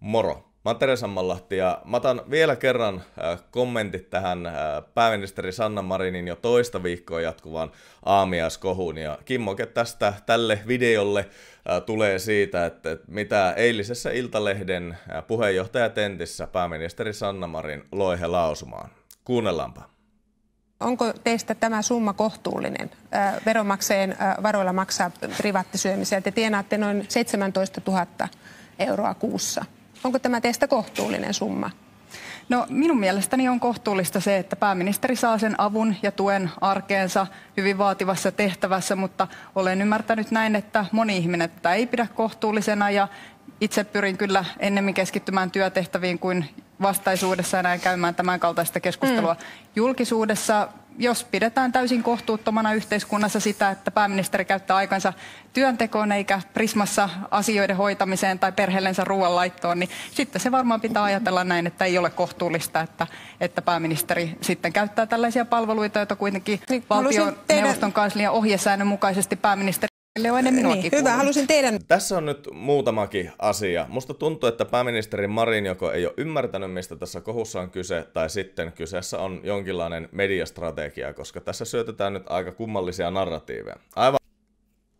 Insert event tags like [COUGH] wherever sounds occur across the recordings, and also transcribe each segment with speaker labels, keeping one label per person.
Speaker 1: Moro! Mä oon Tere ja mä otan vielä kerran äh, kommentit tähän äh, pääministeri Sanna Marinin jo toista viikkoa jatkuvaan aamiaiskohuun. Ja kimmoke tästä tälle videolle äh, tulee siitä, että mitä eilisessä Iltalehden puheenjohtajatentissä pääministeri Sanna Marin loihe lausumaan. Kuunnellaanpa. Onko teistä tämä summa kohtuullinen? veronmaksajien varoilla maksaa privaattisyömisiä. Te tienaatte noin 17 000 euroa kuussa. Onko tämä teistä kohtuullinen summa? No, minun mielestäni on kohtuullista se, että pääministeri saa sen avun ja tuen arkeensa hyvin vaativassa tehtävässä, mutta olen ymmärtänyt näin, että moni ihminen tätä ei pidä kohtuullisena ja itse pyrin kyllä ennemmin keskittymään työtehtäviin kuin vastaisuudessa enää käymään tämän kaltaista keskustelua. Mm. Julkisuudessa jos pidetään täysin kohtuuttomana yhteiskunnassa sitä, että pääministeri käyttää aikansa työntekoon eikä prismassa asioiden hoitamiseen tai perheellensä ruoanlaittoon, niin sitten se varmaan pitää ajatella näin, että ei ole kohtuullista, että, että pääministeri sitten käyttää tällaisia palveluita, joita kuitenkin niin, valtioneuvoston kanslian ohjesäännön mukaisesti pääministeri No ne on minuakin niin, Hyvä, halusin teidän. Tässä on nyt muutamakin asia. Musta tuntuu, että pääministeri Marin joko ei ole ymmärtänyt, mistä tässä kohussa on kyse, tai sitten kyseessä on jonkinlainen mediastrategia, koska tässä syötetään nyt aika kummallisia narratiiveja. Aivan,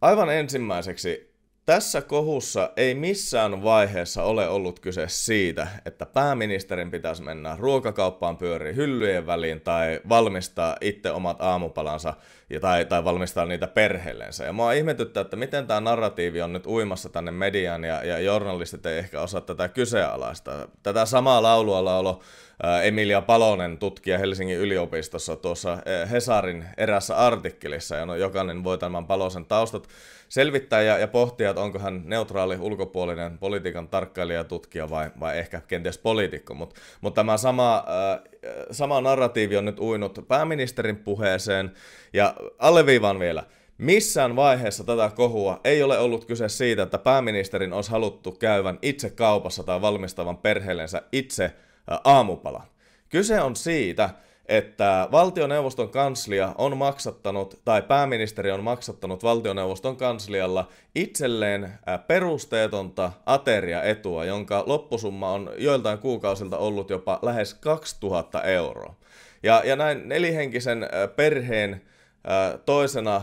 Speaker 1: aivan ensimmäiseksi tässä kohussa ei missään vaiheessa ole ollut kyse siitä, että pääministerin pitäisi mennä ruokakauppaan pyöri hyllyjen väliin tai valmistaa itse omat aamupalansa ja tai, tai valmistaa niitä perheellensä. Ja mua ihmetyttää, että miten tämä narratiivi on nyt uimassa tänne median ja, ja journalistit ei ehkä osaa tätä kyseenalaista. Tätä samaa laulua laulo Äh, Emilia Palonen, tutkija Helsingin yliopistossa tuossa äh, Hesarin erässä artikkelissa, ja no, jokainen voi tämän Palosen taustat selvittää ja, ja pohtia, että onko hän neutraali ulkopuolinen politiikan tarkkailija ja tutkija vai, vai ehkä kenties poliitikko. Mutta mut tämä sama, äh, sama narratiivi on nyt uinut pääministerin puheeseen, ja alleviivaan vielä, Missään vaiheessa tätä kohua ei ole ollut kyse siitä, että pääministerin olisi haluttu käyvän itse kaupassa tai valmistavan perheellensä itse Aamupala. Kyse on siitä, että valtioneuvoston kanslia on maksattanut, tai pääministeri on maksattanut valtioneuvoston kanslialla itselleen perusteetonta ateriaetua, jonka loppusumma on joiltain kuukausilta ollut jopa lähes 2000 euroa. Ja, ja näin nelihenkisen perheen toisena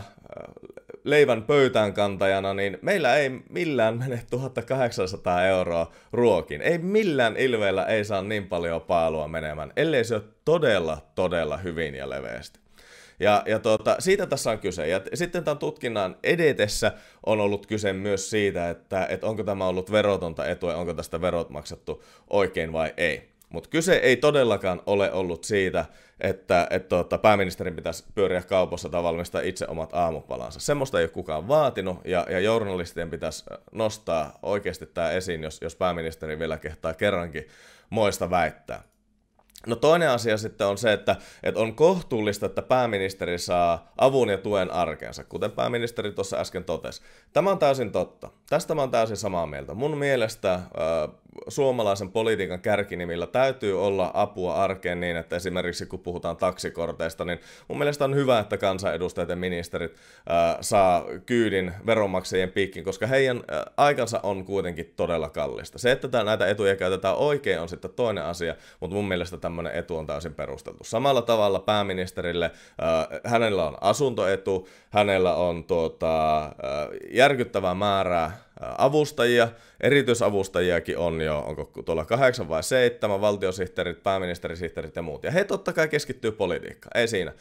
Speaker 1: leivän pöytään kantajana, niin meillä ei millään mene 1800 euroa ruokin. Ei millään ilveellä ei saa niin paljon paalua menemään, ellei se ole todella, todella hyvin ja leveästi. Ja, ja tuota, siitä tässä on kyse. Ja sitten tämän tutkinnan edetessä on ollut kyse myös siitä, että, että onko tämä ollut verotonta etua ja onko tästä verot maksettu oikein vai ei. Mutta kyse ei todellakaan ole ollut siitä, että, että tuota, pääministerin pitäisi pyöriä kaupassa tai valmistaa itse omat aamupalansa. Semmoista ei ole kukaan vaatinut, ja, ja journalistien pitäisi nostaa oikeasti tämä esiin, jos, jos pääministeri vielä kehtaa kerrankin moista väittää. No toinen asia sitten on se, että, että on kohtuullista, että pääministeri saa avun ja tuen arkeensa, kuten pääministeri tuossa äsken totesi. Tämä on täysin totta. Tästä mä oon täysin samaa mieltä. Mun mielestä suomalaisen politiikan kärkinimillä täytyy olla apua arkeen niin, että esimerkiksi kun puhutaan taksikorteista, niin mun mielestä on hyvä, että kansanedustajat ja ministerit äh, saa kyydin veronmaksajien piikkiin, koska heidän äh, aikansa on kuitenkin todella kallista. Se, että tämän, näitä etuja käytetään oikein, on sitten toinen asia, mutta mun mielestä tämmöinen etu on täysin perusteltu. Samalla tavalla pääministerille, äh, hänellä on asuntoetu, hänellä on tuota, äh, järkyttävää määrää avustajia, erityisavustajiakin on jo, onko tuolla kahdeksan vai seitsemän, valtiosihteerit, pääministerisihteerit ja muut. Ja he totta kai keskittyy politiikkaan, ei siinä.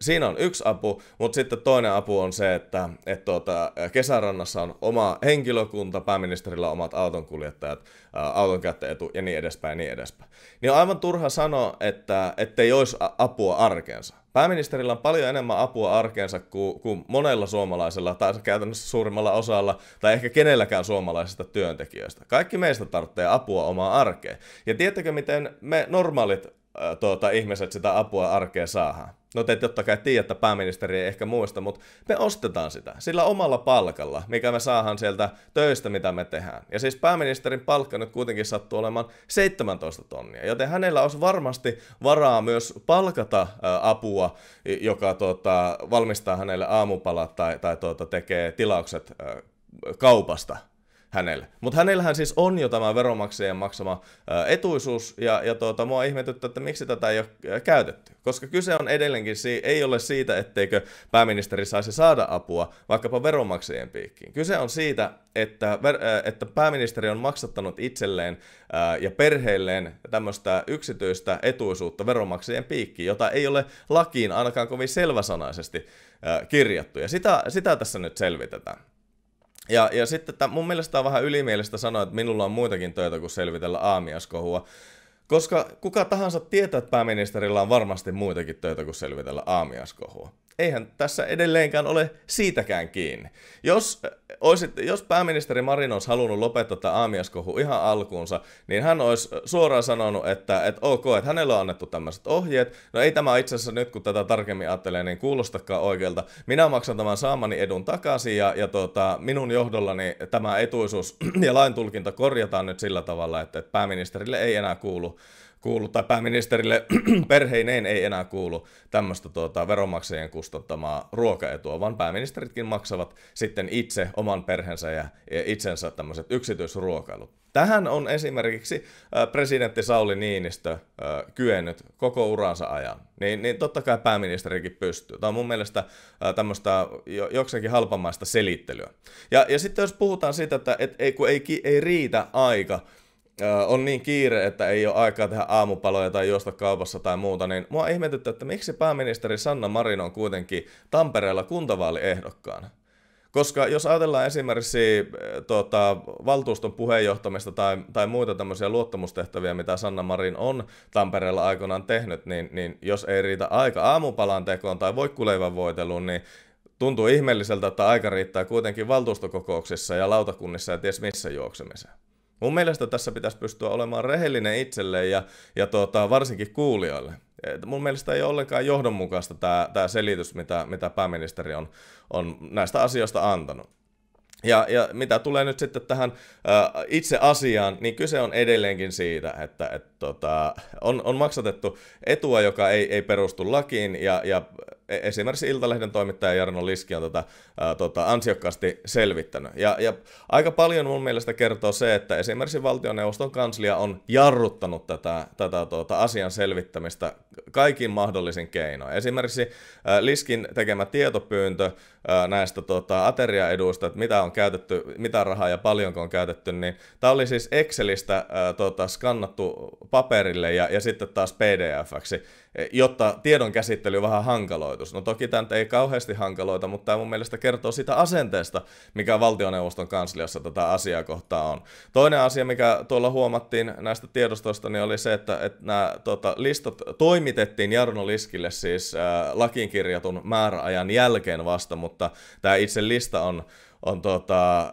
Speaker 1: Siinä on yksi apu, mutta sitten toinen apu on se, että et tuota, kesärannassa on oma henkilökunta, pääministerillä on omat autonkuljettajat, autonkäyttäjäetu ja niin edespäin ja niin edespäin. Niin on aivan turha sanoa, että ei olisi apua arkeensa. Pääministerillä on paljon enemmän apua arkeensa kuin, kuin monella suomalaisella, tai käytännössä suurimmalla osalla, tai ehkä kenelläkään suomalaisista työntekijöistä. Kaikki meistä tarvitsee apua omaan arkeen. Ja tiedättekö, miten me normaalit Äh, tuota, ihmiset sitä apua arkeen saadaan. No te totta kai että pääministeri ei ehkä muista, mutta me ostetaan sitä sillä omalla palkalla, mikä me saahan sieltä töistä, mitä me tehdään. Ja siis pääministerin palkka nyt kuitenkin sattuu olemaan 17 tonnia, joten hänellä olisi varmasti varaa myös palkata äh, apua, joka tuota, valmistaa hänelle aamupalat tai, tai tuota, tekee tilaukset äh, kaupasta hänelle. Mutta hänellähän siis on jo tämä veromaksajien maksama etuisuus, ja, ja tuota, mua ihmetyttää, että miksi tätä ei ole käytetty. Koska kyse on edelleenkin, ei ole siitä, etteikö pääministeri saisi saada apua vaikkapa veronmaksajien piikkiin. Kyse on siitä, että, että pääministeri on maksattanut itselleen ja perheelleen tämmöistä yksityistä etuisuutta veronmaksajien piikkiin, jota ei ole lakiin ainakaan kovin selväsanaisesti kirjattu. Ja sitä, sitä tässä nyt selvitetään. Ja, ja sitten että mun mielestä on vähän ylimielistä sanoa, että minulla on muitakin töitä kuin selvitellä aamiaskohua. Koska kuka tahansa tietää, että pääministerillä on varmasti muitakin töitä kuin selvitellä aamiaskohua eihän tässä edelleenkään ole siitäkään kiinni. Jos, äh, olisit, jos pääministeri Marin olisi halunnut lopettaa tämä aamiaskohu ihan alkuunsa, niin hän olisi suoraan sanonut, että, että ok, että hänellä on annettu tämmöiset ohjeet. No ei tämä itse asiassa nyt, kun tätä tarkemmin ajattelee, niin kuulostakaan oikealta. Minä maksan tämän saamani edun takaisin ja, ja tota, minun johdollani tämä etuisuus [CLEARS THROAT] ja lain tulkinta korjataan nyt sillä tavalla, että, että pääministerille ei enää kuulu kuulu, tai pääministerille [CLEARS THROAT] perheineen ei enää kuulu tämmöistä tuota, veromaksajien kustantamaa ruokaetua, vaan pääministeritkin maksavat sitten itse oman perheensä ja itsensä tämmöiset yksityisruokailut. Tähän on esimerkiksi äh, presidentti Sauli Niinistö äh, kyennyt koko uransa ajan. Niin, niin totta kai pääministerikin pystyy. Tämä on mun mielestä äh, tämmöistä jokseenkin halpamaista selittelyä. Ja, ja sitten jos puhutaan siitä, että et, ei, kun ei, ei riitä aika on niin kiire, että ei ole aikaa tehdä aamupaloja tai juosta kaupassa tai muuta, niin mua ihmetyttää, että miksi pääministeri Sanna Marin on kuitenkin Tampereella kuntavaaliehdokkaana. Koska jos ajatellaan esimerkiksi tuota, valtuuston puheenjohtamista tai, tai muita tämmöisiä luottamustehtäviä, mitä Sanna Marin on Tampereella aikoinaan tehnyt, niin, niin jos ei riitä aika aamupalan tekoon tai voikkuleivän voiteluun, niin tuntuu ihmeelliseltä, että aika riittää kuitenkin valtuustokokouksissa ja lautakunnissa ja ties missä juoksemiseen. Mun mielestä tässä pitäisi pystyä olemaan rehellinen itselleen ja, ja tota, varsinkin kuulijoille. Et mun mielestä ei ole ollenkaan johdonmukaista tämä, selitys, mitä, mitä pääministeri on, on näistä asioista antanut. Ja, ja mitä tulee nyt sitten tähän äh, itse asiaan, niin kyse on edelleenkin siitä, että et, tota, on, on maksatettu etua, joka ei, ei perustu lakiin ja, ja E- esimerkiksi Iltalehden toimittaja Jarno Liski on tätä tota, ää, tota, ansiokkaasti selvittänyt. Ja, ja aika paljon mun mielestä kertoo se, että esimerkiksi valtioneuvoston kanslia on jarruttanut tätä, tätä tuota, asian selvittämistä kaikin mahdollisin keinoin. Esimerkiksi ää, Liskin tekemä tietopyyntö ää, näistä tota, ateriaeduista, että mitä on käytetty, mitä rahaa ja paljonko on käytetty, niin tämä oli siis Excelistä ää, tota, skannattu paperille ja, ja sitten taas pdf Eh, jotta tiedon käsittely vähän hankaloitus. No toki tämä ei kauheasti hankaloita, mutta tämä mun mielestä kertoo sitä asenteesta, mikä valtioneuvoston kansliassa tätä asiaa kohtaa on. Toinen asia, mikä tuolla huomattiin näistä tiedostoista, niin oli se, että, että nämä tota, listat toimitettiin Jarno Liskille siis äh, lakiin kirjatun määräajan jälkeen vasta, mutta tämä itse lista on on tota,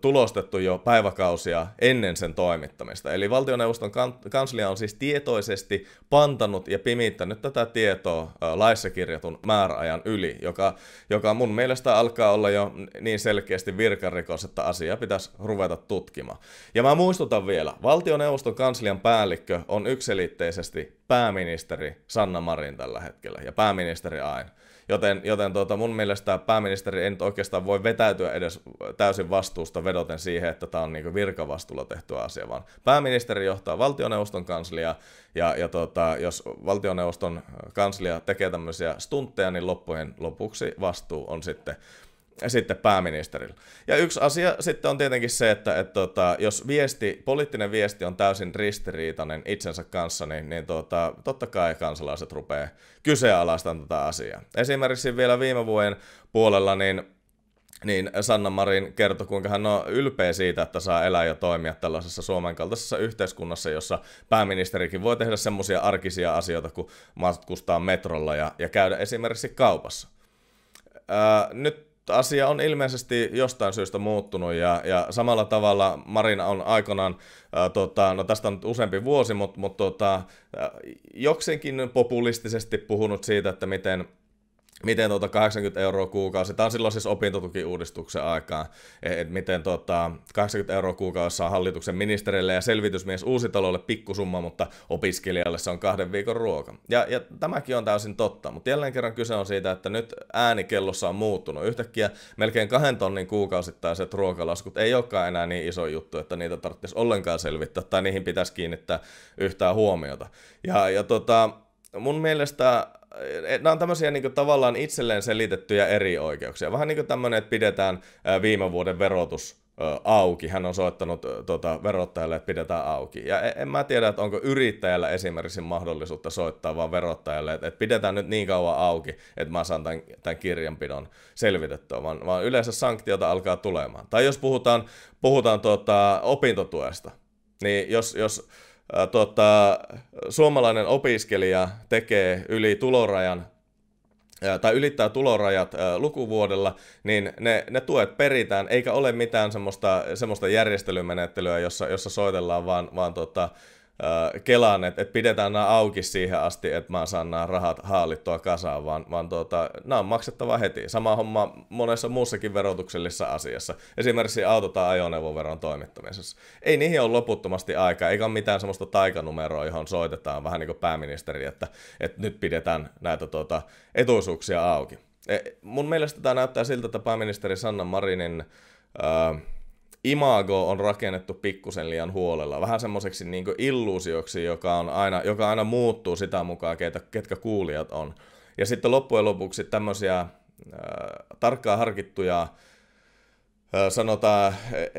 Speaker 1: tulostettu jo päiväkausia ennen sen toimittamista. Eli valtioneuvoston kanslia on siis tietoisesti pantanut ja pimittänyt tätä tietoa laissa kirjatun määräajan yli, joka, joka mun mielestä alkaa olla jo niin selkeästi virkarikos, että asia pitäisi ruveta tutkimaan. Ja mä muistutan vielä, valtioneuvoston kanslian päällikkö on yksilitteisesti pääministeri Sanna Marin tällä hetkellä, ja pääministeri aina. Joten, joten tuota, mun mielestä pääministeri ei nyt oikeastaan voi vetäytyä edes täysin vastuusta vedoten siihen, että tämä on niin virkavastuulla tehty asia, vaan pääministeri johtaa valtioneuvoston kansliaa, ja, ja tuota, jos valtioneuvoston kanslia tekee tämmöisiä stuntteja, niin loppujen lopuksi vastuu on sitten sitten pääministerillä. Ja yksi asia sitten on tietenkin se, että että että tota, jos viesti, poliittinen viesti on täysin ristiriitainen itsensä kanssa, niin, niin tota, totta kai kansalaiset rupeaa kyseenalaistamaan tätä asiaa. Esimerkiksi vielä viime vuoden puolella, niin niin Sanna Marin kertoi, kuinka hän on ylpeä siitä, että saa elää ja toimia tällaisessa Suomen kaltaisessa yhteiskunnassa, jossa pääministerikin voi tehdä semmoisia arkisia asioita kuin matkustaa metrolla ja, ja käydä esimerkiksi kaupassa. Ää, öö, nyt asia on ilmeisesti jostain syystä muuttunut ja, ja samalla tavalla Marina on aikanaan, äh, tota, no tästä on nyt useampi vuosi, mutta mut, tota, jokseenkin populistisesti puhunut siitä, että miten miten tuota 80 euroa kuukausi, tämä on silloin siis opintotukiuudistuksen aikaan, e, että miten tuota 80 euroa kuukausi saa hallituksen ministerille ja selvitysmies uusitalolle pikkusumma, mutta opiskelijalle se on kahden viikon ruoka. Ja, ja tämäkin on täysin totta, mutta jälleen kerran kyse on siitä, että nyt äänikellossa on muuttunut. Yhtäkkiä melkein kahden tonnin kuukausittaiset ruokalaskut ei olekaan enää niin iso juttu, että niitä tarvitsisi ollenkaan selvittää tai niihin pitäisi kiinnittää yhtään huomiota. Ja, ja tota, mun mielestä Äh, nämä on tämmöisiä niin kuin, tavallaan itselleen selitettyjä eri oikeuksia. Vähän niin kuin tämmöinen, että pidetään äh, viime vuoden verotus äh, auki. Hän on soittanut tuota, verottajalle, että pidetään auki. Ja e, en mä tiedä, että onko yrittäjällä esimerkiksi mahdollisuutta soittaa vaan verottajalle, että, että pidetään nyt niin kauan auki, että mä saan tämän, tämän kirjanpidon selvitettyä, vaan, vaan yleensä sanktiota alkaa tulemaan. Tai jos puhutaan, puhutaan tuota, opintotuesta, niin jos, jos tota, suomalainen opiskelija tekee yli tulorajan tai ylittää tulorajat lukuvuodella, niin ne, ne tuet peritään, eikä ole mitään semmoista, semmoista järjestelymenettelyä, jossa, jossa soitellaan vaan, vaan tota, Kelaan, että, pidetään nämä auki siihen asti, että mä saan nämä rahat haalittua kasaan, vaan, vaan tuota, nämä on maksettava heti. Sama homma monessa muussakin verotuksellisessa asiassa, esimerkiksi auto- tai ajoneuvoveron toimittamisessa. Ei niihin ole loputtomasti aikaa, eikä ole mitään sellaista taikanumeroa, johon soitetaan vähän niin kuin pääministeri, että, että nyt pidetään näitä tuota, etuisuuksia auki. E, mun mielestä tämä näyttää siltä, että pääministeri Sanna Marinin... Öö, imago on rakennettu pikkusen liian huolella. Vähän semmoiseksi niin illuusioksi, joka, on aina, joka aina muuttuu sitä mukaan, ketä, ketkä kuulijat on. Ja sitten loppujen lopuksi tämmöisiä äh, tarkkaan harkittuja sanotaan,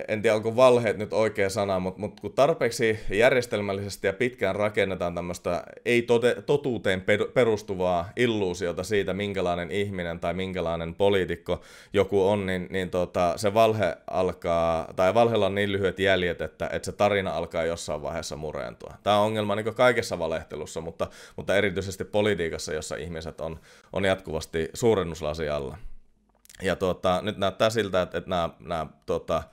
Speaker 1: en tiedä onko valheet nyt oikea sana, mutta, mutta kun tarpeeksi järjestelmällisesti ja pitkään rakennetaan tämmöistä ei totuuteen perustuvaa illuusiota siitä, minkälainen ihminen tai minkälainen poliitikko joku on, niin, niin tota, se valhe alkaa, tai valheella on niin lyhyet jäljet, että, että se tarina alkaa jossain vaiheessa murentua. Tämä on ongelma niin kaikessa valehtelussa, mutta, mutta erityisesti politiikassa, jossa ihmiset on, on jatkuvasti suurennuslasialla. alla. Ja tuota, nyt näyttää siltä, että, että nämä, nämä tuota,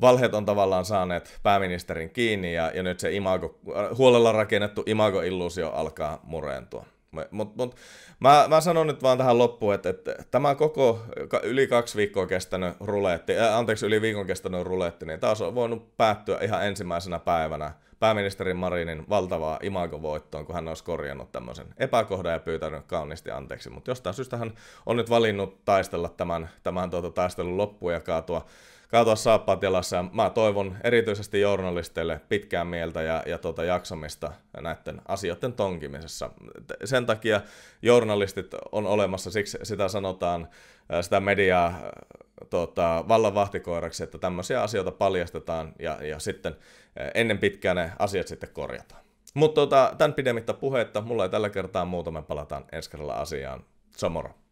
Speaker 1: valheet on tavallaan saaneet pääministerin kiinni ja, ja nyt se imago, äh, huolella rakennettu imago-illuusio alkaa murentua. Mut, mut, mä, mä sanon nyt vaan tähän loppuun, että, että tämä koko yli kaksi viikkoa kestänyt ruletti, äh, anteeksi, yli viikon kestänyt ruletti, niin taas on voinut päättyä ihan ensimmäisenä päivänä pääministeri Marinin valtavaa imagovoittoon, kun hän olisi korjannut tämmöisen epäkohdan ja pyytänyt kauniisti anteeksi. Mutta jostain syystä hän on nyt valinnut taistella tämän, tämän tuota taistelun loppuun ja kaatua, kaatua saappaat jalassa. Mä toivon erityisesti journalisteille pitkää mieltä ja, ja tuota jaksamista näiden asioiden tonkimisessa. Sen takia journalistit on olemassa, siksi sitä sanotaan, sitä mediaa tota, vallan vahtikoiraksi, että tämmöisiä asioita paljastetaan ja, ja sitten eh, ennen pitkää ne asiat sitten korjataan. Mutta tota, tämän pidemmittä puhetta, mulla ei tällä kertaa muuta, me palataan ensi kerralla asiaan. Samora.